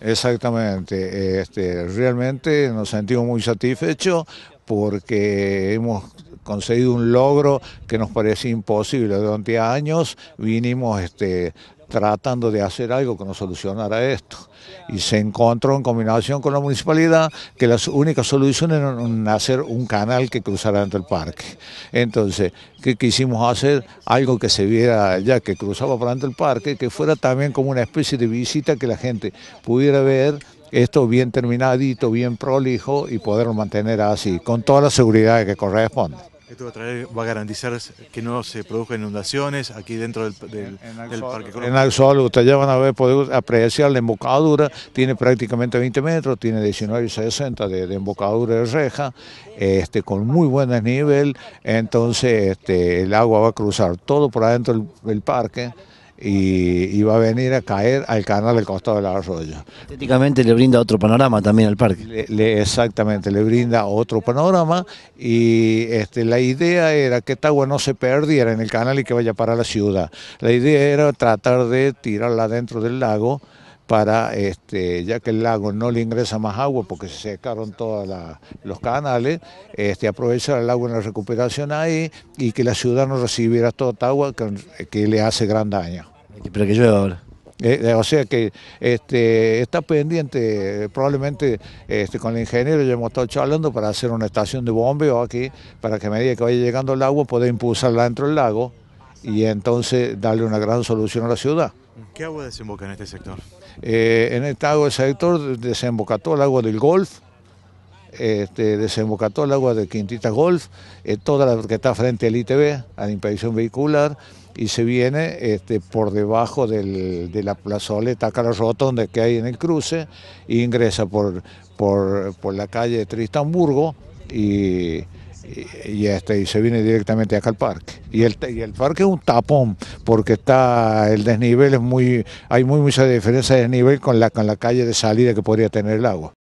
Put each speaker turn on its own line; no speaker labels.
Exactamente, este, realmente nos sentimos muy satisfechos porque hemos conseguido un logro que nos parecía imposible. Durante años vinimos este, tratando de hacer algo que nos solucionara esto. Y se encontró en combinación con la municipalidad que la única solución era hacer un canal que cruzara dentro el parque. Entonces, ¿qué quisimos hacer? Algo que se viera ya que cruzaba por ante el parque, que fuera también como una especie de visita que la gente pudiera ver esto bien terminadito, bien prolijo y poderlo mantener así, con toda la seguridad que corresponde va a, garantizar que no se produzcan inundaciones aquí dentro del, del, en, parque. En absoluto, ya van a ver, poder apreciar la embocadura, tiene prácticamente 20 metros, tiene 19,60 de, de embocadura de reja, este, con muy buen nivel, entonces este, el agua va a cruzar todo por adentro del parque y iba a venir a caer al canal del costado del arroyo. Estéticamente le brinda otro panorama también al parque. exactamente, le brinda otro panorama y este, la idea era que esta agua no se perdiera en el canal y que vaya para la ciudad. La idea era tratar de tirarla dentro del lago para, este, ya que el lago no le ingresa más agua porque se secaron todos los canales, este, aprovechar el agua en la recuperación ahí y que la ciudad no recibiera toda esta agua que, le hace gran daño. para qué llueva ahora. Eh, eh, o sea que este, está pendiente, probablemente con el ingeniero ya hemos estado charlando para hacer una estación de bombeo aquí, para que a medida que vaya llegando el agua pueda impulsarla dentro del lago y entonces darle una gran solución a la ciudad. ¿Qué agua desemboca en este sector? Eh, en este agua sector desemboca todo el agua del golf, este, desemboca todo el agua de Quintita Golf, eh, toda la que está frente al ITV, a la impedición vehicular, y se viene este, por debajo de la plazoleta Carlos Rotonda que hay en el cruce, e ingresa por, por, la calle de Tristamburgo este, y se viene directamente acá al parque. Y el, parque es un tapón, porque está el desnivel es muy, hay muy mucha diferencia de desnivel con la, con la calle de salida que podría tener el agua.